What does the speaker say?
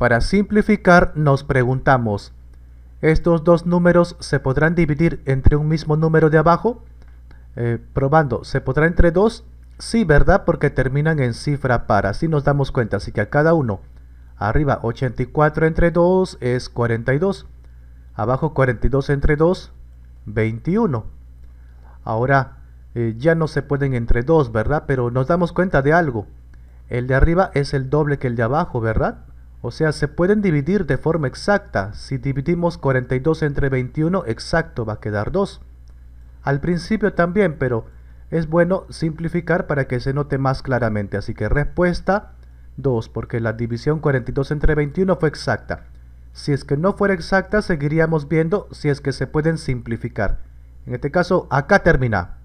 Para simplificar, nos preguntamos, ¿estos dos números se podrán dividir entre un mismo número de abajo? Eh, probando, ¿se podrá entre dos? Sí, ¿verdad? Porque terminan en cifra par, así nos damos cuenta, así que a cada uno. Arriba 84 entre 2 es 42. Abajo 42 entre 2, 21. Ahora, eh, ya no se pueden entre dos, ¿verdad? Pero nos damos cuenta de algo. El de arriba es el doble que el de abajo, ¿verdad? O sea, se pueden dividir de forma exacta. Si dividimos 42 entre 21, exacto va a quedar 2. Al principio también, pero es bueno simplificar para que se note más claramente. Así que respuesta 2, porque la división 42 entre 21 fue exacta. Si es que no fuera exacta, seguiríamos viendo si es que se pueden simplificar. En este caso, acá termina.